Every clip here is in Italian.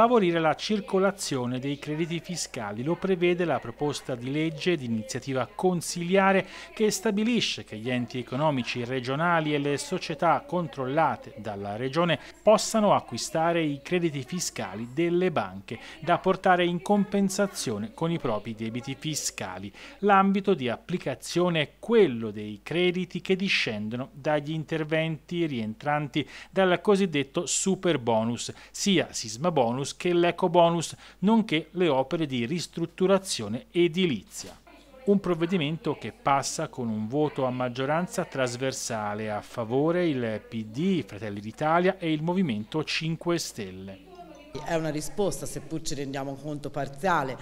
favorire la circolazione dei crediti fiscali. Lo prevede la proposta di legge di iniziativa consiliare che stabilisce che gli enti economici regionali e le società controllate dalla Regione possano acquistare i crediti fiscali delle banche da portare in compensazione con i propri debiti fiscali. L'ambito di applicazione è quello dei crediti che discendono dagli interventi rientranti dal cosiddetto super bonus, sia sisma bonus bonus che l'eco bonus, nonché le opere di ristrutturazione edilizia. Un provvedimento che passa con un voto a maggioranza trasversale a favore il PD, Fratelli d'Italia e il Movimento 5 Stelle. È una risposta, seppur ci rendiamo conto parziale,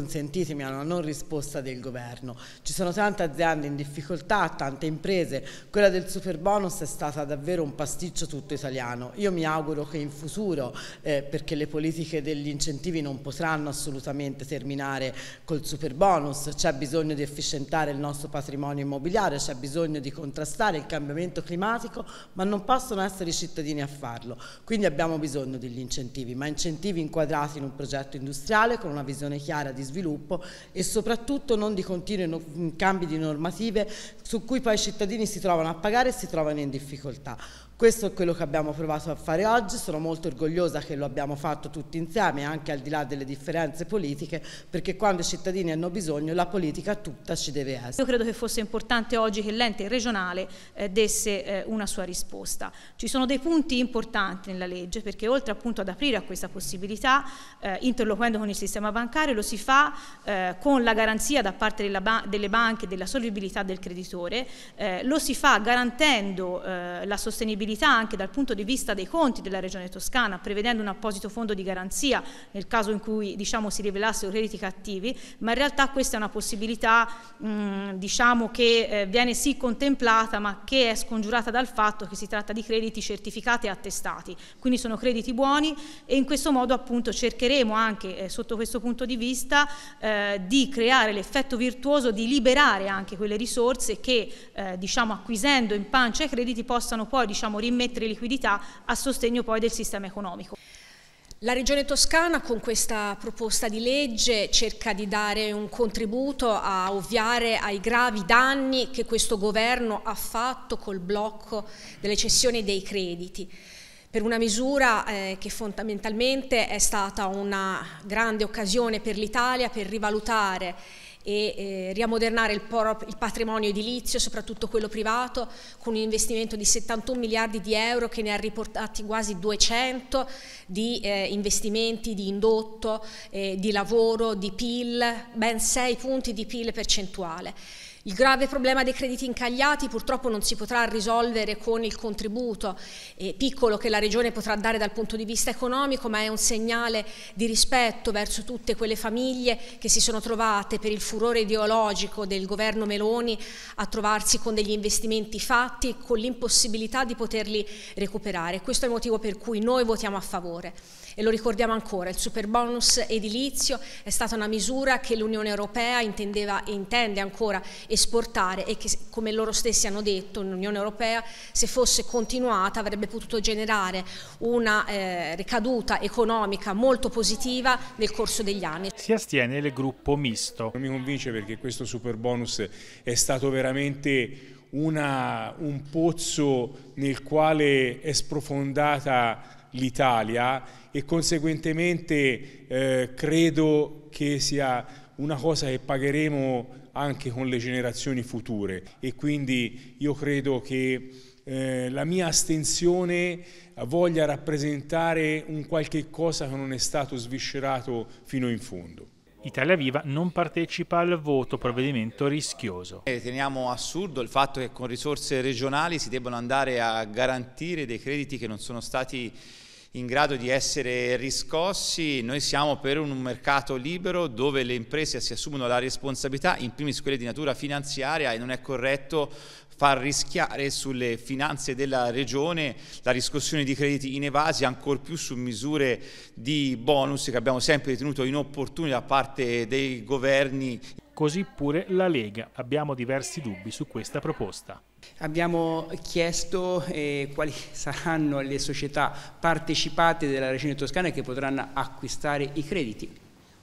consentitemi, a una non risposta del governo. Ci sono tante aziende in difficoltà, tante imprese, quella del super bonus è stata davvero un pasticcio tutto italiano. Io mi auguro che in futuro, eh, perché le politiche degli incentivi non potranno assolutamente terminare col super bonus, c'è bisogno di efficientare il nostro patrimonio immobiliare, c'è bisogno di contrastare il cambiamento climatico, ma non possono essere i cittadini a farlo. Quindi abbiamo bisogno degli incentivi, ma incentivi inquadrati in un progetto industriale con una visione chiara di di sviluppo e soprattutto non di continui no cambi di normative su cui poi i cittadini si trovano a pagare e si trovano in difficoltà. Questo è quello che abbiamo provato a fare oggi, sono molto orgogliosa che lo abbiamo fatto tutti insieme, anche al di là delle differenze politiche, perché quando i cittadini hanno bisogno la politica tutta ci deve essere. Io credo che fosse importante oggi che l'ente regionale eh, desse eh, una sua risposta. Ci sono dei punti importanti nella legge, perché oltre appunto ad aprire a questa possibilità, eh, interloquendo con il sistema bancario, lo si fa eh, con la garanzia da parte ba delle banche della solvibilità del creditore, eh, lo si fa garantendo eh, la sostenibilità responsabilità anche dal punto di vista dei conti della Regione Toscana, prevedendo un apposito fondo di garanzia nel caso in cui diciamo, si rivelassero crediti cattivi, ma in realtà questa è una possibilità mh, diciamo, che eh, viene sì contemplata, ma che è scongiurata dal fatto che si tratta di crediti certificati e attestati. Quindi sono crediti buoni e in questo modo appunto cercheremo anche eh, sotto questo punto di vista eh, di creare l'effetto virtuoso di liberare anche quelle risorse che eh, diciamo, acquisendo in pancia i crediti possano poi diciamo, diciamo, rimettere liquidità a sostegno poi del sistema economico. La Regione Toscana con questa proposta di legge cerca di dare un contributo a ovviare ai gravi danni che questo governo ha fatto col blocco delle cessioni dei crediti per una misura eh, che fondamentalmente è stata una grande occasione per l'Italia per rivalutare e eh, riamodernare il, por- il, patrimonio edilizio, soprattutto quello privato, con un investimento di 71 miliardi di euro che ne ha riportati quasi 200 di eh, investimenti di indotto, eh, di lavoro, di PIL, ben 6 punti di PIL percentuale. Il grave problema dei crediti incagliati purtroppo non si potrà risolvere con il contributo eh, piccolo che la Regione potrà dare dal punto di vista economico, ma è un segnale di rispetto verso tutte quelle famiglie che si sono trovate per il furore ideologico del governo Meloni a trovarsi con degli investimenti fatti e con l'impossibilità di poterli recuperare. Questo è il motivo per cui noi votiamo a favore e lo ricordiamo ancora, il super bonus edilizio è stata una misura che l'Unione Europea intendeva e intende ancora esportare e che come loro stessi hanno detto l'Unione Europea se fosse continuata avrebbe potuto generare una eh, ricaduta economica molto positiva nel corso degli anni. Si astiene il gruppo misto. Non mi convince perché questo super bonus è stato veramente una, un pozzo nel quale è sprofondata l'Italia e conseguentemente eh, credo che sia una cosa che pagheremo anche con le generazioni future e quindi io credo che eh, la mia astensione voglia rappresentare un qualche cosa che non è stato sviscerato fino in fondo. Italia Viva non partecipa al voto, provvedimento rischioso. Eh, teniamo assurdo il fatto che con risorse regionali si debbano andare a garantire dei crediti che non sono stati in grado di essere riscossi, noi siamo per un mercato libero dove le imprese si assumono la responsabilità, in primis quelle di natura finanziaria e non è corretto far rischiare sulle finanze della regione la riscossione di crediti in evasi, ancor più su misure di bonus che abbiamo sempre ritenuto inopportune da parte dei governi così pure la Lega. Abbiamo diversi dubbi su questa proposta. Abbiamo chiesto eh, quali saranno le società partecipate della Regione Toscana che potranno acquistare i crediti.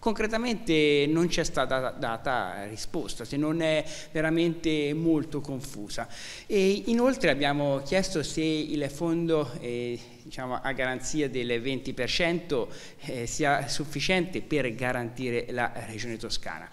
Concretamente non c'è stata data risposta, se non è veramente molto confusa. E inoltre abbiamo chiesto se il fondo eh, diciamo, a garanzia del 20% eh, sia sufficiente per garantire la Regione Toscana.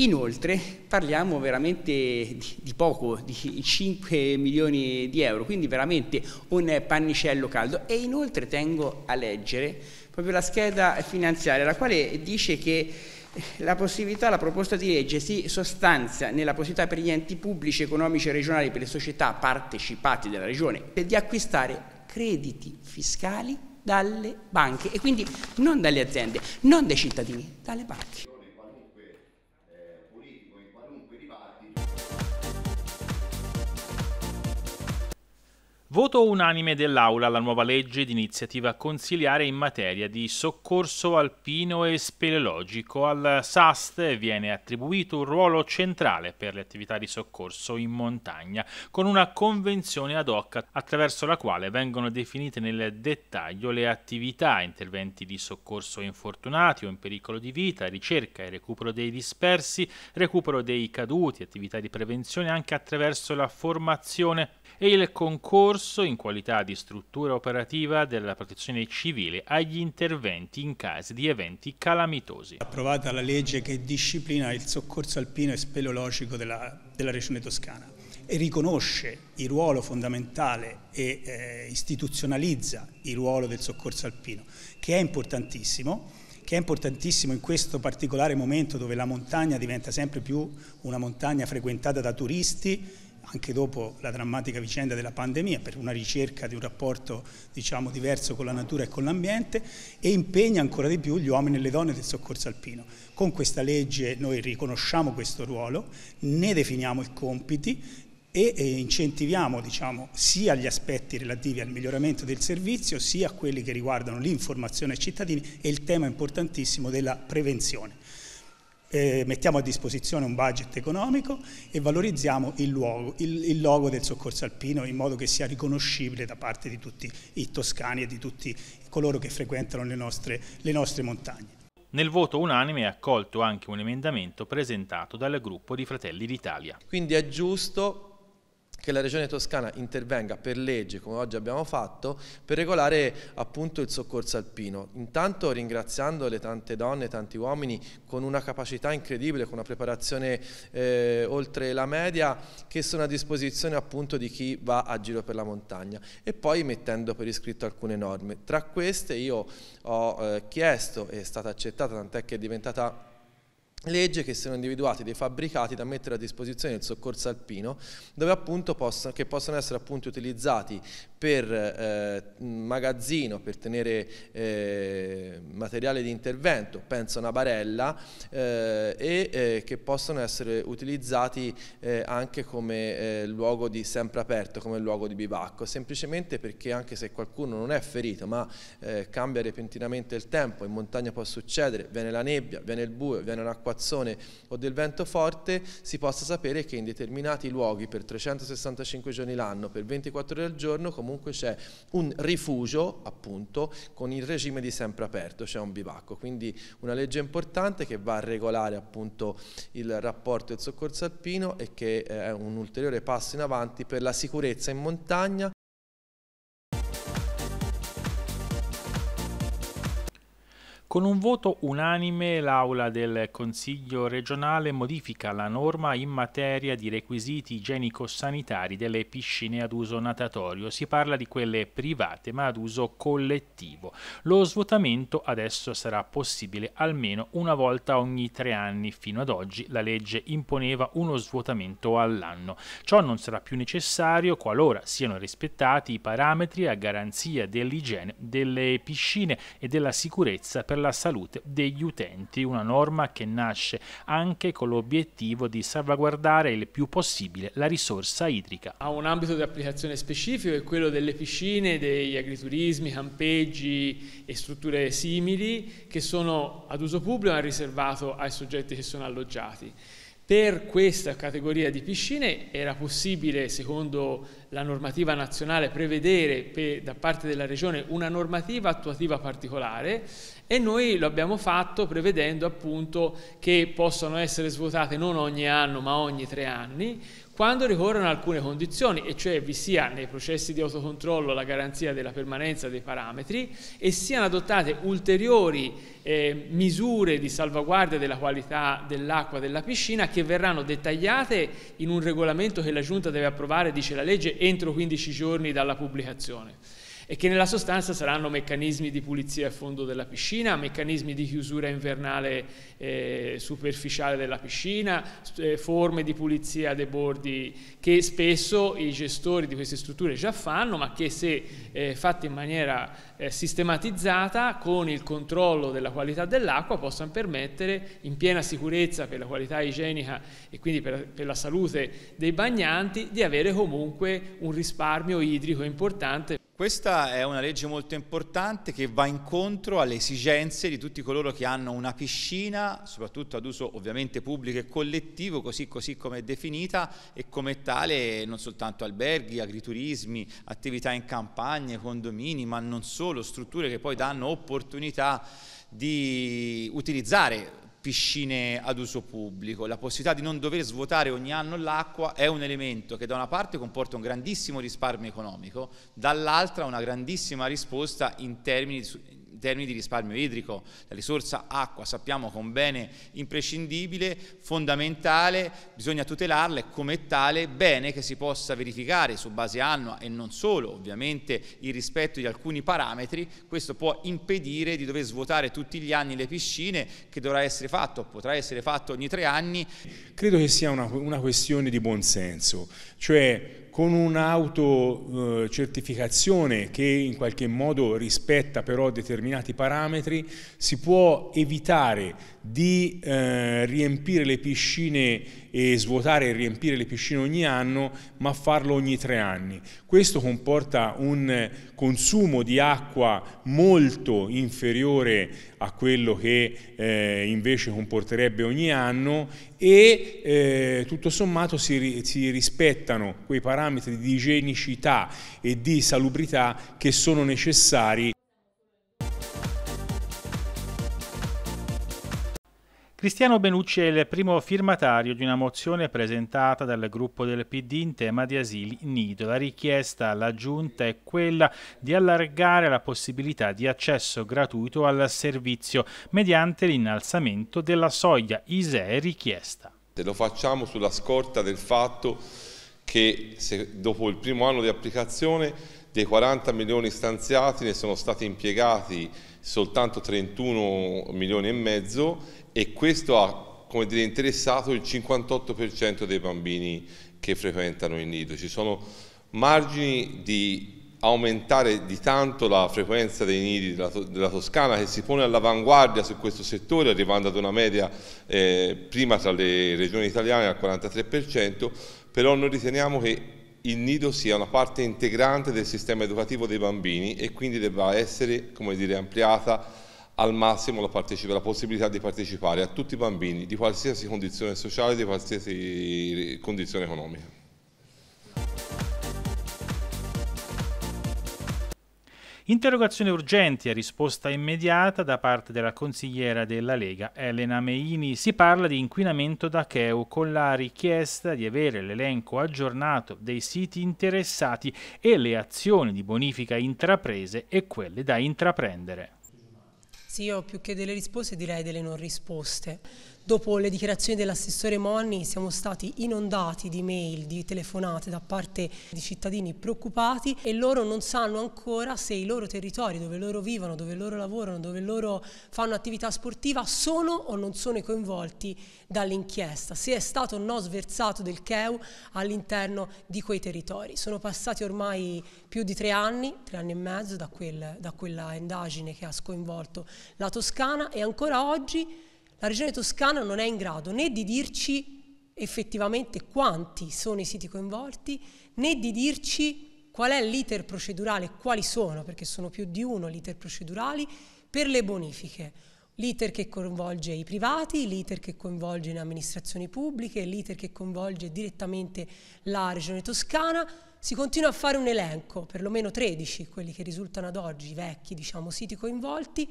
Inoltre parliamo veramente di, di, poco, di 5 milioni di euro, quindi veramente un pannicello caldo e inoltre tengo a leggere proprio la scheda finanziaria, la quale dice che eh, la possibilità, la proposta di legge si sostanzia nella possibilità per gli enti pubblici, economici e regionali, per le società partecipate della Regione, di acquistare crediti fiscali dalle banche e quindi non dalle aziende, non dai cittadini, dalle banche. Voto unanime dell'Aula alla nuova legge di iniziativa consiliare in materia di soccorso alpino e speleologico. Al SAST viene attribuito un ruolo centrale per le attività di soccorso in montagna, con una convenzione ad hoc attraverso la quale vengono definite nel dettaglio le attività, interventi di soccorso infortunati o in pericolo di vita, ricerca e recupero dei dispersi, recupero dei caduti, attività di prevenzione anche attraverso la formazione e il concorso ricorso in qualità di struttura operativa della protezione civile agli interventi in caso di eventi calamitosi. Approvata la legge che disciplina il soccorso alpino e speleologico della, della regione toscana e riconosce il ruolo fondamentale e eh, istituzionalizza il ruolo del soccorso alpino, che è importantissimo che è importantissimo in questo particolare momento dove la montagna diventa sempre più una montagna frequentata da turisti anche dopo la drammatica vicenda della pandemia, per una ricerca di un rapporto diciamo, diverso con la natura e con l'ambiente e impegna ancora di più gli uomini e le donne del soccorso alpino. Con questa legge noi riconosciamo questo ruolo, ne definiamo i compiti e incentiviamo diciamo, sia gli aspetti relativi al miglioramento del servizio sia quelli che riguardano l'informazione ai cittadini e il tema importantissimo della prevenzione eh, mettiamo a disposizione un budget economico e valorizziamo il, luogo, il, il, logo del soccorso alpino in modo che sia riconoscibile da parte di tutti i toscani e di tutti coloro che frequentano le nostre, le nostre montagne. Nel voto unanime è accolto anche un emendamento presentato dal gruppo di Fratelli d'Italia. Quindi è giusto che la Regione Toscana intervenga per legge, come oggi abbiamo fatto, per regolare appunto il soccorso alpino. Intanto ringraziando le tante donne, tanti uomini con una capacità incredibile, con una preparazione eh, oltre la media, che sono a disposizione appunto di chi va a giro per la montagna. E poi mettendo per iscritto alcune norme. Tra queste io ho eh, chiesto, è stata accettata, tant'è che è diventata legge che siano individuati dei fabbricati da mettere a disposizione del soccorso alpino poss che possono essere appunto utilizzati per eh, magazzino, per tenere eh, materiale di intervento, penso a una barella, eh, e eh, che possono essere utilizzati eh, anche come eh, luogo di sempre aperto, come luogo di bivacco, semplicemente perché anche se qualcuno non è ferito, ma cambia repentinamente il tempo, in montagna può succedere, viene la nebbia, viene il buio, viene un acquazzone o del vento forte, si possa sapere che in determinati luoghi per 365 giorni l'anno, per 24 ore al giorno, comunque comunque c'è un rifugio, appunto, con il regime di sempre aperto, cioè un bivacco. Quindi una legge importante che va a regolare appunto il rapporto del soccorso alpino e che è un ulteriore passo in avanti per la sicurezza in montagna Con un voto unanime l'Aula del Consiglio regionale modifica la norma in materia di requisiti igienico-sanitari delle piscine ad uso natatorio. Si parla di quelle private ma ad uso collettivo. Lo svuotamento adesso sarà possibile almeno una volta ogni tre anni. Fino ad oggi la legge imponeva uno svuotamento all'anno. Ciò non sarà più necessario qualora siano rispettati i parametri a garanzia dell'igiene delle piscine e della sicurezza per la salute degli utenti, una norma che nasce anche con l'obiettivo di salvaguardare il più possibile la risorsa idrica. Ha un ambito di applicazione specifico, è quello delle piscine, degli agriturismi, campeggi e strutture simili che sono ad uso pubblico e riservato ai soggetti che sono alloggiati. Per questa categoria di piscine era possibile, secondo la normativa nazionale, prevedere per, da parte della Regione una normativa attuativa particolare e noi lo abbiamo fatto prevedendo appunto che possano essere svuotate non ogni anno ma ogni tre anni, quando ricorrono alcune condizioni, e cioè vi sia nei processi di autocontrollo la garanzia della permanenza dei parametri e siano adottate ulteriori eh, misure di salvaguardia della qualità dell'acqua della piscina che verranno dettagliate in un regolamento che la Giunta deve approvare, dice la legge, entro 15 giorni dalla pubblicazione e che nella sostanza saranno meccanismi di pulizia a fondo della piscina, meccanismi di chiusura invernale eh, superficiale della piscina, eh, forme di pulizia dei bordi che spesso i gestori di queste strutture già fanno, ma che se eh, fatte in maniera eh, sistematizzata con il controllo della qualità dell'acqua possano permettere in piena sicurezza per la qualità igienica e quindi per, per la salute dei bagnanti di avere comunque un risparmio idrico importante questa è una legge molto importante che va incontro alle esigenze di tutti coloro che hanno una piscina, soprattutto ad uso ovviamente pubblico e collettivo, così, così come è definita e come tale non soltanto alberghi, agriturismi, attività in campagne, condomini, ma non solo, strutture che poi danno opportunità di utilizzare piscine ad uso pubblico, la possibilità di non dover svuotare ogni anno l'acqua è un elemento che da una parte comporta un grandissimo risparmio economico, dall'altra una grandissima risposta in termini di in termini di risparmio idrico, la risorsa acqua sappiamo che è un bene imprescindibile, fondamentale, bisogna tutelarla e come tale bene che si possa verificare su base annua e non solo ovviamente il rispetto di alcuni parametri, questo può impedire di dover svuotare tutti gli anni le piscine che dovrà essere fatto, potrà essere fatto ogni tre anni. Credo che sia una, una questione di buonsenso, cioè con un'autocertificazione eh, che in qualche modo rispetta però determinati parametri si può evitare di eh, riempire le piscine e svuotare e riempire le piscine ogni anno, ma farlo ogni tre anni. Questo comporta un consumo di acqua molto inferiore a quello che eh, invece comporterebbe ogni anno e eh, tutto sommato si, si, rispettano quei parametri di igienicità e di salubrità che sono necessari Cristiano Benucci è il primo firmatario di una mozione presentata dal gruppo del PD in tema di asili nido. La richiesta alla Giunta è quella di allargare la possibilità di accesso gratuito al servizio mediante l'innalzamento della soglia ISEE richiesta. Se lo facciamo sulla scorta del fatto che dopo il primo anno di applicazione dei 40 milioni stanziati ne sono stati impiegati soltanto 31 milioni e mezzo e questo ha dire, interessato il 58% dei bambini che frequentano il nido. Ci sono margini di aumentare di tanto la frequenza dei nidi della, della Toscana che si pone all'avanguardia su questo settore arrivando ad una media eh, prima tra le regioni italiane al 43% però noi riteniamo che il nido sia una parte integrante del sistema educativo dei bambini e quindi debba essere dire, ampliata al massimo la, la, possibilità di partecipare a tutti i bambini di qualsiasi condizione sociale, di qualsiasi condizione economica. Interrogazione urgente e risposta immediata da parte della consigliera della Lega Elena Meini. Si parla di inquinamento da Cheu con la richiesta di avere l'elenco aggiornato dei siti interessati e le azioni di bonifica intraprese e quelle da intraprendere sì, io più che delle risposte direi delle non risposte. Dopo le dichiarazioni dell'assessore Monni siamo stati inondati di mail, di telefonate da parte di cittadini preoccupati e loro non sanno ancora se i loro territori dove loro vivono, dove loro lavorano, dove loro fanno attività sportiva sono o non sono coinvolti dall'inchiesta, se è stato o no sversato del CEU all'interno di quei territori. Sono passati ormai più di tre anni, tre anni e mezzo da, quel, da quella indagine che ha sconvolto la Toscana e ancora oggi la regione toscana non è in grado né di dirci effettivamente quanti sono i siti coinvolti, né di dirci qual è l'iter procedurale, quali sono, perché sono più di uno l'iter procedurali, per le bonifiche. L'iter che coinvolge i privati, l'iter che coinvolge le amministrazioni pubbliche, l'iter che coinvolge direttamente la regione toscana, si continua a fare un elenco, perlomeno 13, quelli che risultano ad oggi i vecchi diciamo, siti coinvolti,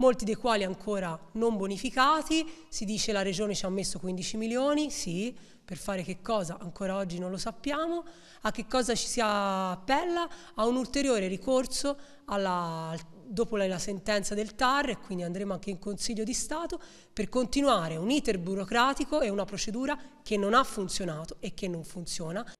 molti dei quali ancora non bonificati, si dice la regione ci ha messo 15 milioni, sì, per fare che cosa ancora oggi non lo sappiamo, a che cosa ci si appella, a un ulteriore ricorso alla, dopo la, la sentenza del TAR e quindi andremo anche in Consiglio di Stato per continuare un iter burocratico e una procedura che non ha funzionato e che non funziona.